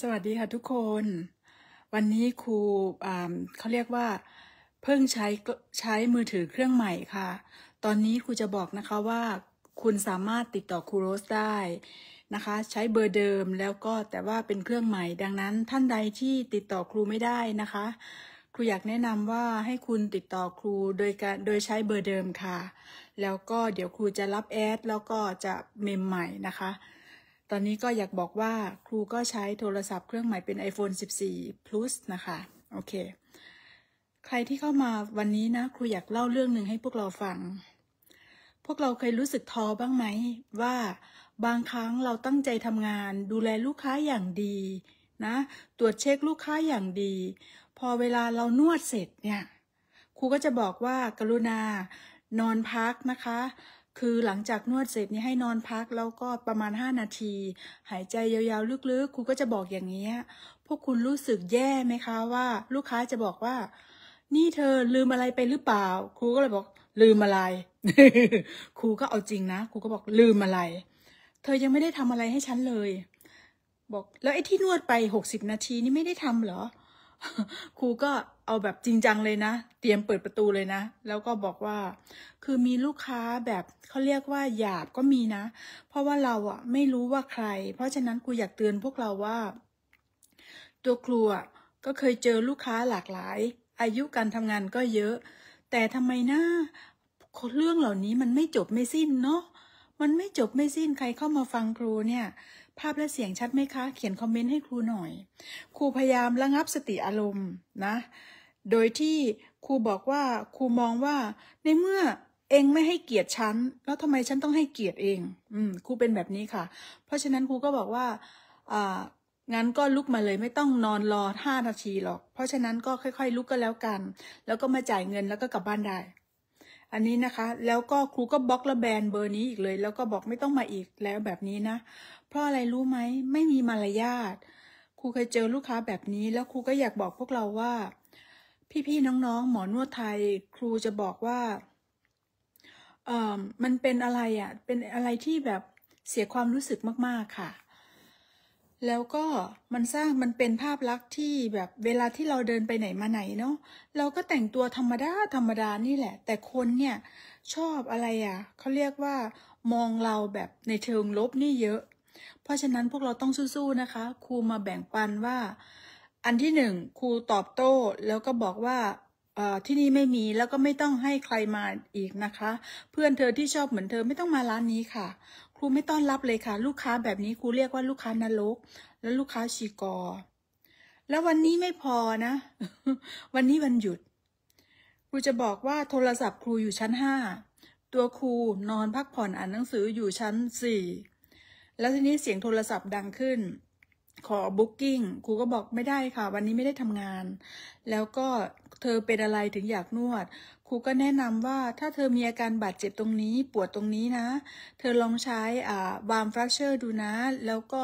สวัสดีค่ะทุกคน วันนี้ครูเขาเรียกว่า เพิ่งใช้ใช้มือถือเครื่องใหม่ค่ะ ตอนนี้ครูจะบอกนะคะว่า คุณสามารถติดต่อครูโรสได้นะคะ ใช้เบอร์เดิม แล้วก็แต่ว่าเป็นเครื่องใหม่ ดังนั้นท่านใดที่ติดต่อครูไม่ได้นะคะ ครูอยากแนะนำว่าให้คุณติดต่อครูโดยการโดยใช้เบอร์เดิมค่ะ แล้วก็เดี๋ยวครูจะรับแอดแล้วก็จะเมมใหม่นะคะอนนี้ก็อยากบอกว่าครูก็ใช้โทรศัพท์เครื่องใหม่เป็น iPhone 14 plus นะคะโอเคใครที่เข้ามาวันนี้นะครูอยากเล่าเรื่องหนึ่งให้พวกเราฟัง พวกเราเคยรู้สึกท้อบ้างไหมว่าบางครั้งเราตั้งใจทำงานดูแลลูกค้าอย่างดีนะ ตรวจเช็คลูกค้าอย่างดี พอเวลาเรานวดเสร็จเนี่ย ครูก็จะบอกว่ากรุณา นอนพักนะคะคือหลังจากนวดเสร็จนี่ให้นอนพักแล้วก็ประมาณ 5 นาที หายใจยาวๆ ลึกๆครูก็จะบอกอย่างนี้พวกคุณรู้สึกแย่ไหมคะว่าลูกค้าจะบอกว่า นี่เธอลืมอะไรไปหรือเปล่า ครูก็เลยบอกลืมอะไร ครูก็เอาจริงนะครูก็บอกลืมอะไร เธอยังไม่ได้ทำอะไรให้ฉันเลย บอก แล้ว ไอ้ที่นวดไปหกสิบนาทีนี่ไม่ได้ทำเหรอครูก็เอาแบบจริง จังเลยนะ เตรียมเปิดประตูเลยนะ แล้วก็บอกว่า คือมีลูกค้าแบบเขาเรียกว่าหยาบก็มีนะ เพราะว่าเราอะไม่รู้ว่าใคร เพราะฉะนั้นกูอยากเตือนพวกเราว่า ตัวครูวก็เคยเจอลูกค้าหลากหลาย อายุการทำงานก็เยอะ แต่ทำไมนะเรื่องเหล่านี้มันไม่จบไม่สิ้นเนาะมันไม่จบไม่สิ้นใครเข้ามาฟังครูเนี่ย ภาพและเสียงชัดไหมคะ เขียนคอมเมนต์ให้ครูหน่อย ครูพยายามระงับสติอารมณ์นะโดยที่ครูบอกว่าครูมองว่าในเมื่อเองไม่ให้เกียรติฉันแล้วทำไมฉันต้องให้เกียรติเอง อืมครูเป็นแบบนี้ค่ะ เพราะฉะนั้นครูก็บอกว่า อ่างั้นก็ลุกมาเลย ไม่ต้องนอนรอห้านาทีหรอก เพราะฉะนั้นก็ค่อย ๆลุกก็แล้วกัน แล้วก็มาจ่ายเงินแล้วก็กลับบ้านได้ อันนี้นะคะ แล้วก็ครูก็บล็อกและแบนเบอร์นี้อีกเลย แล้วก็บอกไม่ต้องมาอีกแล้วแบบนี้นะเพราะอะไรรู้ไหมไม่มีมารยาทครูเคยเจอลูกค้าแบบนี้แล้วครูก็อยากบอกพวกเราว่าพี่ๆน้องๆ หมอนวดไทยครูจะบอกว่าเออมันเป็นอะไรอะ่ะเป็นอะไรที่แบบเสียความรู้สึกมากๆค่ะ แล้วก็มันสร้างมันเป็นภาพลักษณ์ที่แบบเวลาที่เราเดินไปไหนมาไหนเนาะเราก็แต่งตัวธรรมดาธรรมดานี่แหละ แต่คนเนี่ย ชอบอะไรอะ่ะ เขาเรียกว่ามองเราแบบในเชิงลบนี่เยอะ เพราะฉะนั้นพวกเราต้องสู้ๆนะคะ ครูมาแบ่งปันว่าอันที่หนึ่งครูตอบโต้ แล้วก็บอกว่าที่นี่ไม่มีแล้วก็ไม่ต้องให้ใครมาอีกนะคะ เพื่อนเธอที่ชอบเหมือนเธอไม่ต้องมาร้านนี้ค่ะ ครูไม่ต้อนรับเลยค่ะ ลูกค้าแบบนี้ครูเรียกว่าลูกค้านรกและลูกค้าชีกอ แล้ววันนี้ไม่พอนะ วันนี้วันหยุด ครูจะบอกว่าโทรศัพท์ครูอยู่ชั้นห้าตัวครูนอนพักผ่อนอ่านหนังสืออยู่ชั้นสี่แล้วทีนี้เสียงโทรศัพท์ดังขึ้นขอบุ๊กิ้งครูก็บอกไม่ได้ค่ะวันนี้ไม่ได้ทำงาน แล้วก็เธอเป็นอะไรถึงอยากนวดครูก็แนะนำว่า ถ้าเธอมีอาการบาดเจ็บตรงนี้ ปวดตรงนี้นะ เธอลองใช้อ่าวามฟลัชเชอร์ดูนะ แล้วก็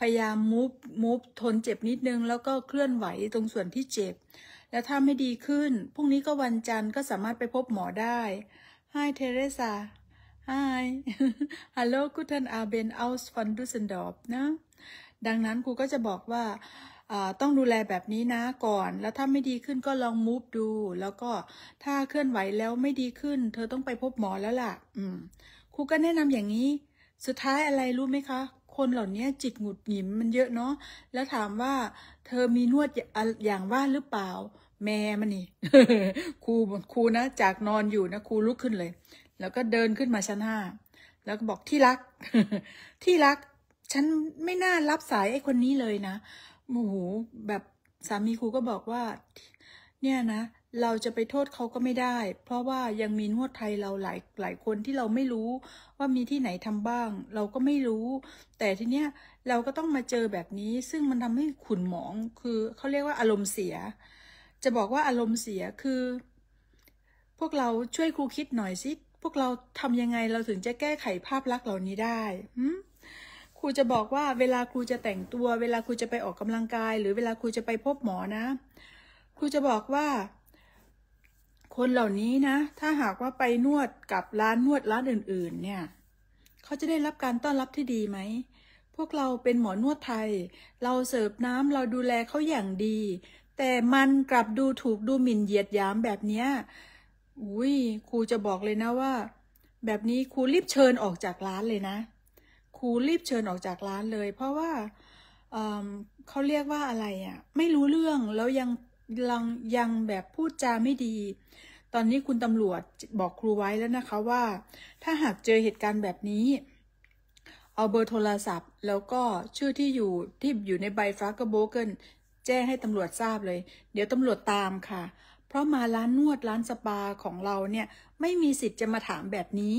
พยายามมูฟมูฟทนเจ็บนิดนึง แล้วก็เคลื่อนไหวตรงส่วนที่เจ็บ แล้วถ้าไม่ดีขึ้นพรุ่งนี้ก็วันจันทร์ก็สามารถไปพบหมอได้ไหเทเรซาไฮ i Hallo, g ท t e นอาเบนอัลส์ฟ d นดูสันดอบนะดังนั้นครูก็จะบอกว่า ต้องดูแลแบบนี้นะก่อน แล้วถ้าไม่ดีขึ้นก็ลองมูฟดู แล้วก็ถ้าเคลื่อนไหวแล้วไม่ดีขึ้น เธอต้องไปพบหมอแล้วล่ะ อืมครูก็แนะนำอย่างนี้ สุดท้ายอะไรรู้ไหมคะ คนเหล่านี้จิตหงุดหงิดมันเยอะเนาะ แล้วถามว่า เธอมีนวดอย่างว่าหรือเปล่า แม่มันนี่ ครูครูนะ จากนอนอยู่นะครูลุกขึ้นเลย แล้วก็เดินขึ้นมาชั้นห้า แล้วก็บอกที่รัก ที่รักฉันไม่น่ารับสายไอ้คนนี้เลยนะโมโห แบบสามีครูก็บอกว่า เนี่ยนะ เราจะไปโทษเขาก็ไม่ได้ เพราะว่ายังมีนวดไทยเราหลายหลายคนที่เราไม่รู้ว่ามีที่ไหนทำบ้าง เราก็ไม่รู้ แต่ทีเนี้ยเราก็ต้องมาเจอแบบนี้ ซึ่งมันทำให้ขุนหมอง คือเขาเรียกว่าอารมณ์เสีย จะบอกว่าอารมณ์เสีย คือ พวกเราช่วยครูคิดหน่อยสิ พวกเราทำยังไงเราถึงจะแก้ไขภาพลักษณ์เหล่านี้ได้มครูจะบอกว่าเวลาครูจะแต่งตัว เวลาครูจะไปออกกำลังกาย หรือเวลาครูจะไปพบหมอนะ ครูจะบอกว่าคนเหล่านี้นะ ถ้าหากว่าไปนวดกับร้านนวดร้านอื่นๆ เนี่ย เขาจะได้รับการต้อนรับที่ดีไหม พวกเราเป็นหมอนวดไทย เราเสิร์ฟน้ำเราดูแลเขาอย่างดี แต่มันกลับดูถูกดูหมิ่นเหยียดหยามแบบนี้อุ้ยครูจะบอกเลยนะว่า แบบนี้ครูรีบเชิญออกจากร้านเลยนะรูรีบเชิญออกจากร้านเลยเพราะว่าเเขาเรียกว่าอะไรอะ่ะไม่รู้เรื่องแล้วยังยัง ยังแบบพูดจาไม่ดี ตอนนี้คุณตำรวจบอกครูไว้แล้วนะคะว่า ถ้าหากเจอเหตุการณ์แบบนี้ เอาเบอร์โทรศัพท์ แล้วก็ชื่อที่อยู่ที่อยู่ในใบฟรักระโบเกิลแจ้งให้ตำรวจทราบเลย เดี๋ยวตำรวจตามค่ะ เพราะมาร้านนวดร้านสปาของเราเนี่ย ไม่มีสิทธิ์จะมาถามแบบนี้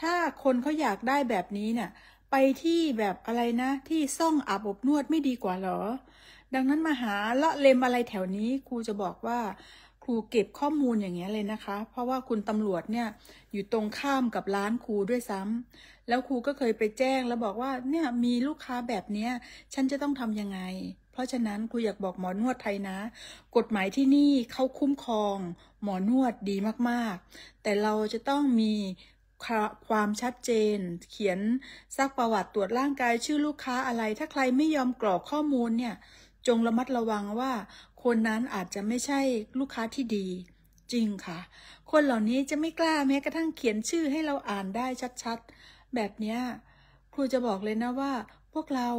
ถ้าคนเขาอยากได้แบบนี้เนี่ยไปที่แบบอะไรนะ ที่ซ่องอาบอบนวดไม่ดีกว่า หรอ ดังนั้นมาหาละเลมอะไรแถวนี้ครูจะบอกว่า ครูเก็บข้อมูลอย่างเงี้ยเลยนะคะ เพราะว่าคุณตำรวจเนี่ยอยู่ตรงข้ามกับร้านครูด้วยซ้ำแล้วครูก็เคยไปแจ้งแล้วบอกว่าเนี่ยมีลูกค้าแบบเนี้ยฉันจะต้องทำยัง ไง เพราะฉะนั้นครูอยากบอกหมอนวดไทยนะ กฎหมายที่นี่เขาคุ้มครอง หมอนวดดีมากๆ แต่เราจะต้องมีความชัดเจนเขียนซักประวัติตรวจร่างกายชื่อลูกค้าอะไร ถ้าใครไม่ยอมกรอกข้อมูลเนี่ยจงระมัดระวังว่า คนนั้นอาจจะไม่ใช่ลูกค้าที่ดี จริงค่ะ คนเหล่านี้จะไม่กล้าแม้กระทั่งเขียนชื่อให้เราอ่านได้ชัดๆ แบบนี้ครูจะบอกเลยนะว่า พวกเรา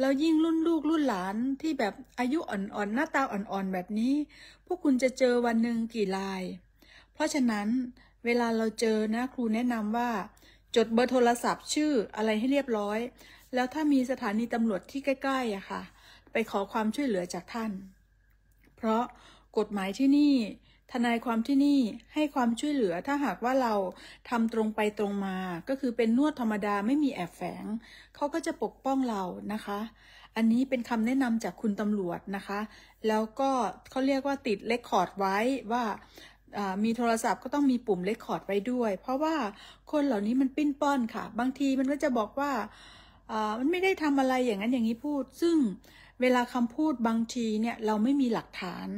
แล้วยิ่งรุ่นลูกรุ่นหลานที่แบบอายุอ่อนๆหน้าตาอ่อนๆแบบนี้ พวกคุณจะเจอวันหนึ่งกี่ลาย เพราะฉะนั้นเวลาเราเจอนะครูแนะนำว่า จดเบอร์โทรศัพท์ชื่ออะไรให้เรียบร้อย แล้วถ้ามีสถานีตำรวจที่ใกล้ๆอะค่ะ ไปขอความช่วยเหลือจากท่าน เพราะกฎหมายที่นี่ ทนายความที่นี่ให้ความช่วยเหลือถ้าหากว่าเราทำตรงไปตรงมาก็คือเป็นนวดธรรมดาไม่มีแอบแฝงเขาก็จะปกป้องเรานะคะ อันนี้เป็นคำแนะนำจากคุณตำรวจนะคะ แล้วก็เขาเรียกว่าติดเลคคอร์ดไว้ว่ามีโทรศัพท์ก็ต้องมีปุ่มเลคคอร์ดไว้ด้วย เพราะว่าคนเหล่านี้มันปิ้นป้อนค่ะ บางทีมันก็จะบอกว่ามันไม่ได้ทำอะไรอย่างนั้นอย่างนี้พูด ซึ่งเวลาคำพูดบางทีเนี่ยเราไม่มีหลักฐาน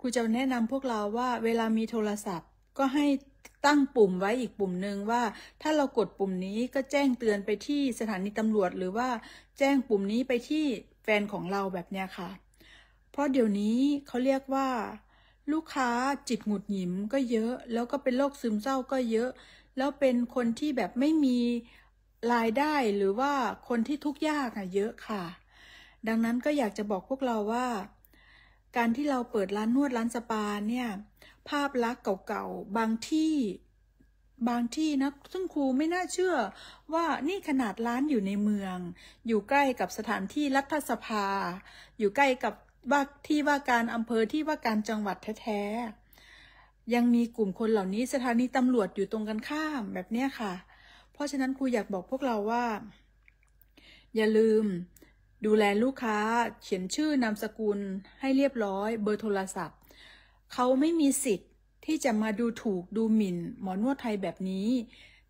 ครูจะแนะนำพวกเราว่า เวลามีโทรศัพท์ ก็ให้ตั้งปุ่มไว้อีกปุ่มหนึ่งว่าถ้าเรากดปุ่มนี้ก็แจ้งเตือนไปที่สถานีตำรวจ หรือว่า แจ้งปุ่มนี้ไปที่แฟนของเราแบบเนี้ยค่ะ เพราะเดี๋ยวนี้เขาเรียกว่าลูกค้าจิตหงุดหงิมก็เยอะ แล้วก็เป็นโรคซึมเศร้าก็เยอะ แล้วเป็นคนที่แบบไม่มีรายได้หรือว่าคนที่ทุกข์ยากอะเยอะค่ะ ดังนั้นก็อยากจะบอกพวกเราว่าการที่เราเปิดร้านนวดร้านสปาเนี่ย ภาพลักษณ์เก่าๆบางที่บางที่นะซึ่งครูไม่น่าเชื่อ ว่านี่ขนาดร้านอยู่ในเมือง อยู่ใกล้กับสถานที่รัฐสภา อยู่ใกล้กับว่าที่ว่าการอำเภอที่ว่าการจังหวัดแท้ ๆ ยังมีกลุ่มคนเหล่านี้สถานีตำรวจอยู่ตรงกันข้ามแบบเนี้ยค่ะ เพราะฉะนั้นครูอยากบอกพวกเราว่า อย่าลืมดูแลลูกค้า เขียนชื่อนามสกุลให้เรียบร้อยเบอร์โทรศัพท์เขาไม่มีสิทธิ์ที่จะมาดูถูกดูหมิ่น หมอนวดไทยแบบนี้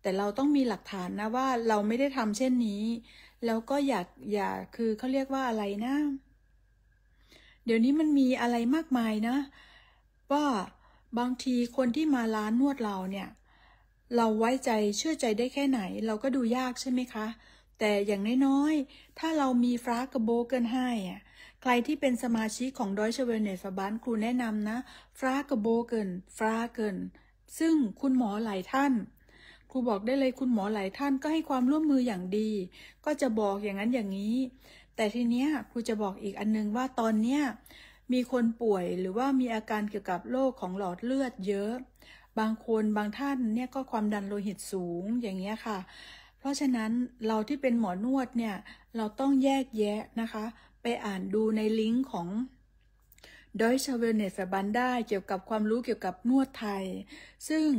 แต่เราต้องมีหลักฐานนะว่าเราไม่ได้ทำเช่นนี้ แล้วก็อยากอยากคือเขาเรียกว่าอะไรนะเดี๋ยวนี้มันมีอะไรมากมายนะว่าบางทีคนที่มาร้านนวดเราเนี่ย เราไว้ใจเชื่อใจได้แค่ไหน เราก็ดูยากใช่ไหมคะ แต่อย่างน้อยๆ ถ้าเรามีฟรากระโบเกินห้อ่ะใครที่เป็นสมาชิกของดอยเชเวเนฟบ้านครูแนะนำนะฟรากระโบเกินฟราเกินซึ่งคุณหมอหลายท่าน ครูบอกได้เลยคุณหมอหลายท่านก็ให้ความร่วมมืออย่างดี ก็จะบอกอย่างนั้นอย่างนี้แต่ทีเนี้ยครูจะบอกอีกอันนึงว่าตอนเนี้ยมีคนป่วยหรือว่ามีอาการเกี่ยวกับโรคของหลอดเลือดเยอะ บางคนบางท่านเนี่ยก็ความดันโลหิตสูงอย่างเงี้ยค่ะ เพราะฉะนั้นเราที่เป็นหมอนวดเนี่ยเราต้องแยกแยะนะคะ ไปอ่านดูในลิงก์ของโดยชาวเวเนส l n e s s b a เกี่ยวกับความรู้เกี่ยวกับนวดไทย ซึ่ง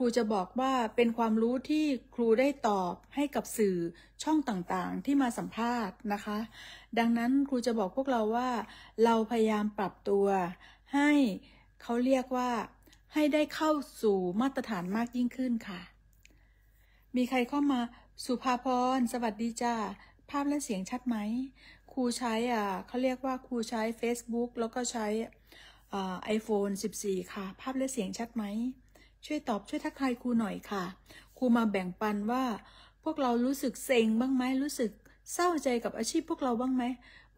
ครูจะบอกว่าเป็นความรู้ที่ครูได้ตอบให้กับสื่อช่องต่างๆ ที่มาสัมภาษณ์นะคะ ดังนั้นครูจะบอกพวกเราว่า เราพยายามปรับตัวให้เขาเรียกว่าให้ได้เข้าสู่มาตรฐานมากยิ่งขึ้นค่ะ มีใครเข้ามาสุภาพรสวัสดีจ้าภาพและเสียงชัดไหมครูใช้อ่ะเขาเรียกว่าครูใช้ Facebook แล้วก็ใช้ไอโฟน14 ค่ะ ภาพและเสียงชัดไหมช่วยตอบช่วยทักทายครูหน่อยค่ะ ครูมาแบ่งปันว่า พวกเรารู้สึกเซ็งบ้างไหม รู้สึกเศร้าใจกับอาชีพพวกเราบ้างไหม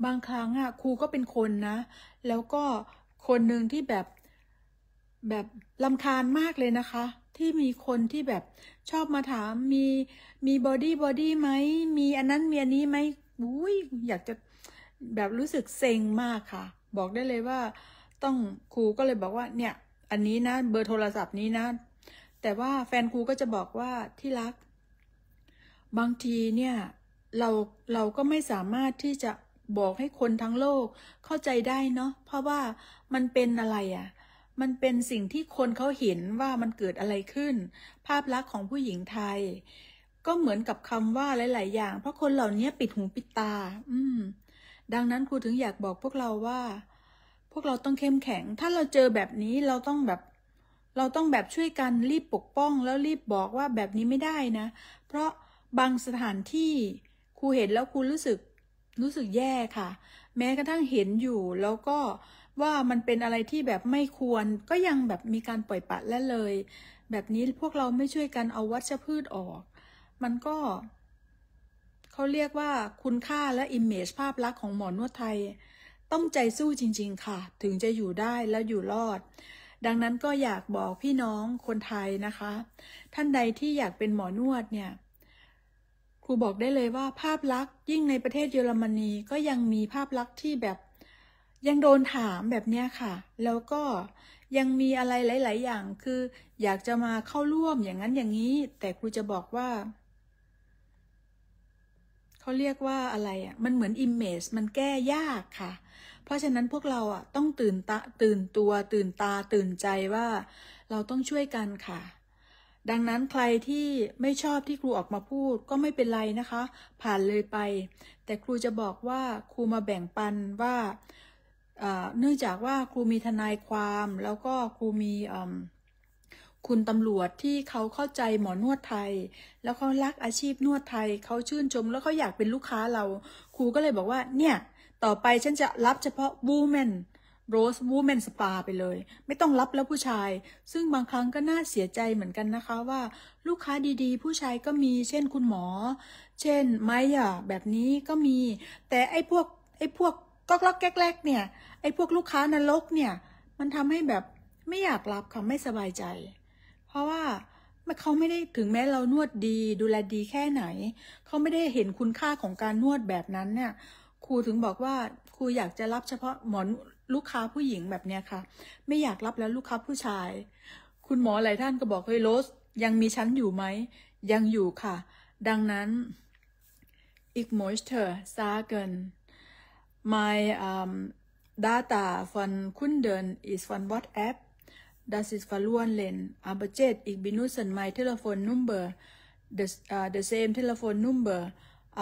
บางครั้งอะครูก็เป็นคนนะ แล้วก็คนหนึ่งที่แบบแบบลำคาญมากเลยนะคะ ที่มีคนที่แบบชอบมาถามมีมีบอดี้บอดี้ไหมมีอันนั้นมีอันนี้ไหมอุ้ยอยากจะแบบรู้สึกเซ็งมากค่ะ บอกได้เลยว่า ต้องครูก็เลยบอกว่าเนี่ยอันนี้นะเบอร์โทรศัพท์นี้นะ แต่ว่าแฟนครูก็จะบอกว่าที่รัก บางทีเนี่ยเราเราก็ไม่สามารถที่จะบอกให้คนทั้งโลกเข้าใจได้เนาะเพราะว่ามันเป็นอะไรอะ่ะ มันเป็นสิ่งที่คนเขาเห็นว่ามันเกิดอะไรขึ้น ภาพลักษณ์ของผู้หญิงไทย ก็เหมือนกับคำว่าหลายๆอย่างเพราะคนเหล่านี้ปิดหูปิดตา อืม ดังนั้นครูถึงอยากบอกพวกเราว่าพวกเราต้องเข้มแข็ง ถ้าเราเจอแบบนี้เราต้องแบบเราต้องแบบช่วยกันรีบปกป้องแล้วรีบบอกว่าแบบนี้ไม่ได้นะ เพราะบางสถานที่ครูเห็นแล้วครูรู้สึกรู้สึกแย่ค่ะ แม้กระทั่งเห็นอยู่ แล้วก็ว่ามันเป็นอะไรที่แบบไม่ควรก็ยังแบบมีการปล่อยปะและเลย แบบนี้พวกเราไม่ช่วยกันเอาวัชพืชออก มันก็เขาเรียกว่าคุณค่าและอิมเมจภาพลักษณ์ของหมอนวดไทยต้องใจสู้จริง ๆค่ะถึงจะอยู่ได้และอยู่รอด ดังนั้นก็อยากบอกพี่น้องคนไทยนะคะ ท่านใดที่อยากเป็นหมอนวดเนี่ยครูบอกได้เลยว่าภาพลักษณ์ยิ่งในประเทศเยอรมนีก็ยังมีภาพลักษณ์ที่แบบยังโดนถามแบบเนี้ยค่ะ แล้วก็ยังมีอะไรหลาย ๆ อย่างคืออยากจะมาเข้าร่วมอย่างนั้นอย่างนี้ แต่ครูจะบอกว่าเขาเรียกว่าอะไรอ่ะมันเหมือนอิมเมจมันแก้ยากค่ะราะฉะนั้นพวกเราอ่ะต้องตื่นตา ตื่นตัวตื่นตาตื่นใจว่าเราต้องช่วยกันค่ะ ดังนั้นใครที่ไม่ชอบที่ครูออกมาพูดก็ไม่เป็นไรนะคะ ผ่านเลยไป แต่ครูจะบอกว่าครูมาแบ่งปันว่าเนื่องจากว่าครูมีทนายความแล้วก็ครูมีคุณตำรวจที่เขาเข้าใจหมอนวดไทย แล้วเขารักอาชีพนวดไทยเขาชื่นชม แล้วเขาอยากเป็นลูกค้าเราครูก็เลยบอกว่าเนี่ยต่อไปฉันจะรับเฉพาะ woman rose woman spa ไปเลย ไม่ต้องรับแล้วผู้ชาย ซึ่งบางครั้งก็น่าเสียใจเหมือนกันนะคะว่าลูกค้าดีๆผู้ชายก็มีเช่นคุณหมอ เช่นไมย่ะแบบนี้ก็มี แต่ไอ้พวกไอ้พวกก๊อกล็อกแก๊กเนี่ยไอ้พวกลูกค้านรกเนี่ย มันทำให้แบบไม่อยากรับค่ะไม่สบายใจ เพราะว่าเขาไม่ได้ถึงแม้เรานวดดี ดูแลดีแค่ไหนเขาไม่ได้เห็นคุณค่าของการนวดแบบนั้นเนี่ยรูถึงบอกว่าครูอยากจะรับเฉพาะหมอนลูกค้าผู้หญิงแบบเนี้ยค่ะ ไม่อยากรับแล้วลูกค้าผู้ชาย คุณหมอหลายท่านก็บอกเฮ้ยโรส ยังมีชั้นอยู่ไหม ยังอยู่ค่ะ ดังนั้น Ichmoisture sagen my um, data von Kunden ist von WhatsApp das ist verloren len aber jetzt ich benutze mein Telefonnummer the, uh, the same Telefonnummer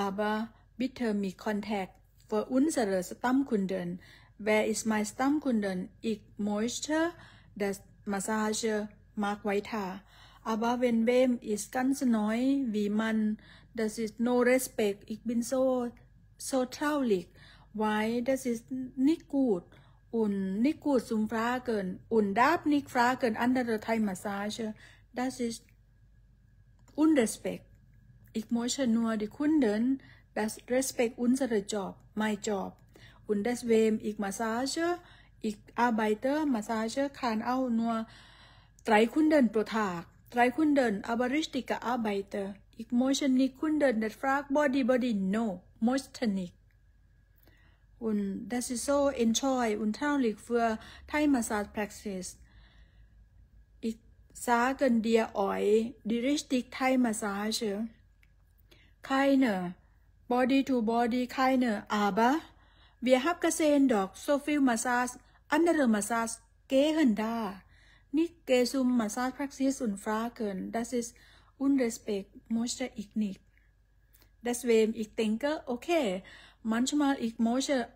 aber bitte mich contact für unsere Stammkunden. Wer ist mein Stammkunden? Ich möchte das Massage mag weiter. Aber wenn wem ist ganz neu, wie man, das ist no respect. Ich bin so, so traurig, weil das ist nicht gut. Und nicht gut zum Fragen. Und darf nicht fragen andere Thai Massage. Das ist Unrespekt. Ich möchte nur die Kunden Das respekt u n s e r Job, m y Job. Und d e s w e m ich massage, ich arbeite, massage kann auch nur drei Kunden pro Tag. Drei Kunden, aber richtige Arbeiter. Ich möchte nicht Kunden, der fragt Body, Body, no, möchte nicht. Und das ist so enjoy und traurig für Thai Massage Praxis. Ich sage dir euch die richtige Thai Massage. Keine Body to Body keine, aber wir haben gesehen doch so viel Massage, andere Massage gehen da. Nicht geh zum Massagepraxis und fragen, das ist Unrespekt, möchte ich nicht. Deswegen, ich denke, okay, manchmal ich möchte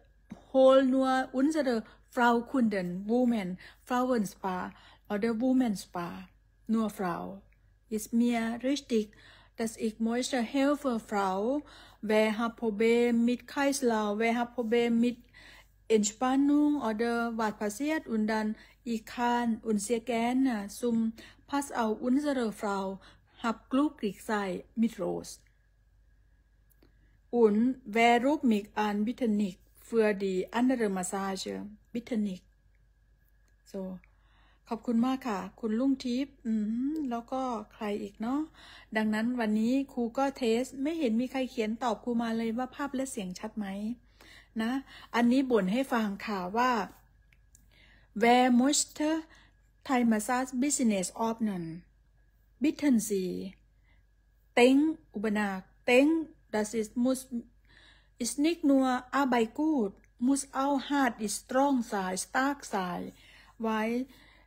hol nur unsere Frau Kunden, Women, Frauen Spa oder Women Spa, nur Frau. Ist mir richtig dass ich möchte Frau, wer hat Probleme mit Kreislauf, wer hat Probleme mit Entspannung oder was passiert und dann ich kann und sehr gerne zum Pass auf unsere Frau, hab glücklich sein mit Rose. Und wer ruft mich an, bitte nicht für die andere Massage, bitte nicht. So. ขอบคุณมากค่ะ คุณลุงทิพย์แล้วก็ใครอีกเนาะ ดังนั้นวันนี้ครูก็เทส ไม่เห็นมีใครเขียนตอบครูมาเลยว่าภาพและเสียงชัดไหม นะ อันนี้บ่นให้ฟังค่ะว่า where most Thai massage business of non bitten see teng ubanak teng das ist muss ist nicht nur arbeit gut muss auch hart ist strong sei stark sei weil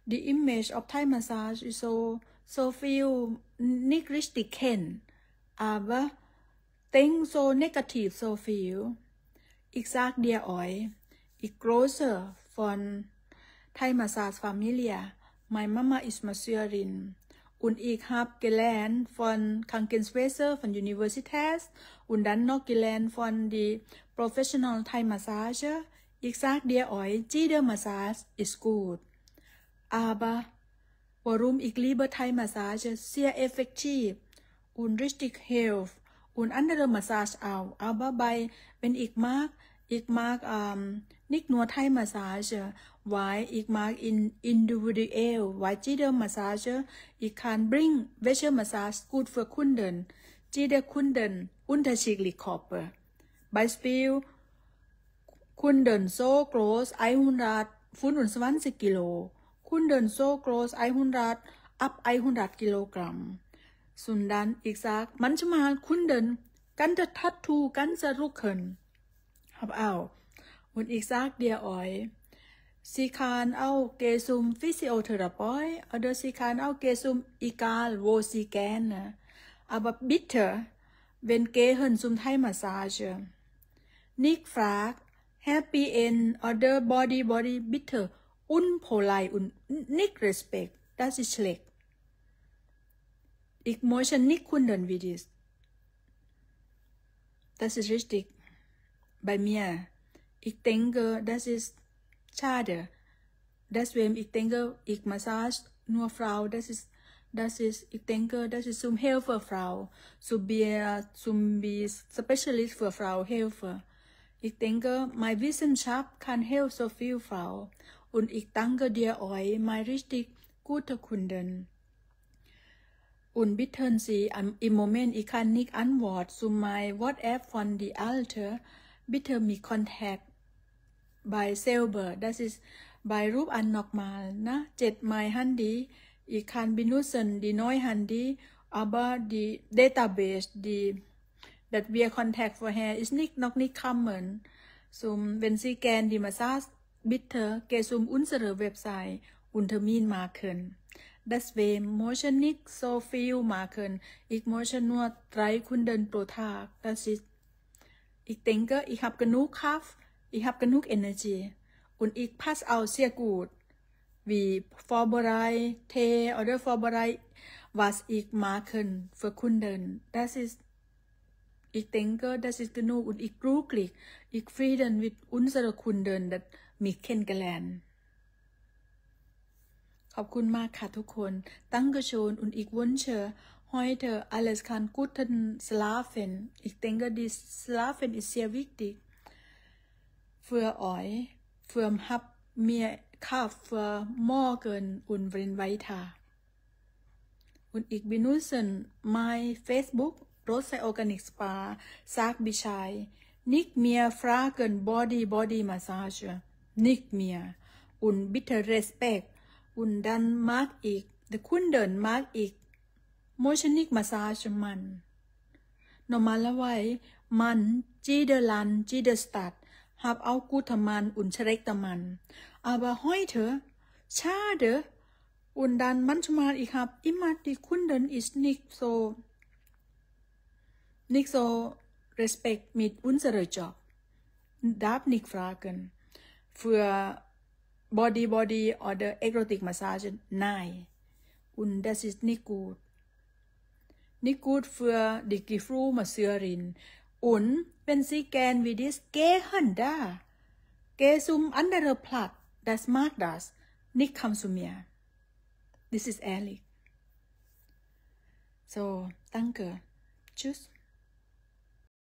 the image of Thai massage is so so feel negligible, aber things so negative so feel. exact sag dir it ich from Thai Massage family, my Mama is Masseurin. Und ich hab gelernt von Krankenschwester von Universität und dann noch gelernt von die Professional Thai Massage. exact sag dir jeder Massage is good. aber warum ich lieber Thai-Massage sehr effektiv und richtig hilft und andere Massage auch. Aber bei, wenn ich mag, ich mag ähm, nicht nur Thai-Massage, weil ich mag in individuell, weil jede Massage, ich kann bring welche Massage gut für Kunden, jede Kunden unterschiedlich Körper. Beispiel, Kunden so groß 100 25 Kilo คุณเดินโซโกรสไอหุนรัดอัพไอหุนรัดกิโลกรัมสุนดันอีกซักมันชมาคุณเดิน กันจะทัดทูกันจะรุกเขินฮับเอาอุนอีกซักเดียอ้อยซีคานเอาเกซุมฟิสิโอเทอราปอยเอาเดอซีคานเอาเกซุมอีกาลโวซีแกนนะอาบบิเตอร์เวนเกเฮินซุมไทยมาซาเจนิกฟรากแฮปปี้เอ็นออเดอร์บอดี้บอดี้บิเตอร์ unpolite und nicht Respekt. Das ist schlecht. Ich möchte nicht Kunden wie das. Das ist richtig. Bei mir. Ich denke, das ist schade. Deswegen, ich denke, ich massage nur Frau. Das ist, das ist, ich denke, das ist zum Helfer Frau. Zum Bier, zum Bier, Specialist für Frau, Helfer. Ich denke, meine Wissenschaft kann helfen so viel Frau. und ich danke dir euch mein richtig gute Kunden. Und bitten Sie im Moment, ich kann nicht antworten zu mein WhatsApp von die Alte, bitte mich contact by selber, das ist by Ruf an nochmal, ne? 7 mein Handy, ich kann benutzen die neue Handy, aber die Database, die that we are contact for her is nicht noch nicht common. So, wenn Sie gern die Massage Bitter gesum unsere Website untermin machen. Deswegen möchten nicht so viel machen. Ich möchte nur drei Kunden pro Tag. Das ist ich denke, ich habe genug Kraft, ich habe genug Energie und ich passe auch sehr gut. Wie vorbereite oder vorbereite, was ich machen für Kunden. Das ist, ich denke, das ist genug und ich glücklich, ich frieden mit unseren Kunden. Das มิกเคนแกลน ขอบคุณมากค่ะทุกคน ตั้งกระโูนอุนอีกวนเชอร์ฮอยเธออเลสคันกุทันสลาเฟนอีกเต็งก็ดีสลาเฟนอิเซียวิกติเฟืออ๋อยเฟื่อมฮับเมียข้าเฟื่อหม้อเกินอุนเวรนไวทา อุนอีกบินุสันไมเฟซบุ๊กรถไซออร์แกนิกสปา ซากบิชัยนิกเมียฟราเกินบอดี้บอดี้มาซาเชอร์นิกเมียอุนบิทเทอร์เรสเปกอุนดันมาร์กอีกเดคุณเดินมาร์กอีก โมชนิกมาซาชมันนอมาละไว้มันจีเดลันจีเดสตัดหับเอากูทมันอุนเชเรกตมัน อาบาห้อยเถอะชาเดออุนดันมันชมาอีกครับ อิมาติคุณเดินอิสนิกโซนิกโซเรสเปกมิดอุนเสรจอกดับนิกฟรากัน für Body Body oder e r o t i k Massage? Nein. Und das ist nicht gut. Nicht gut für die g e f r o r m a s s e r i n Und wenn Sie gern wie das gehen da, geh zum a n d e r e Platz, das mag das, nicht komm zu mir. t h i s i s ehrlich. So, danke. Tschüss.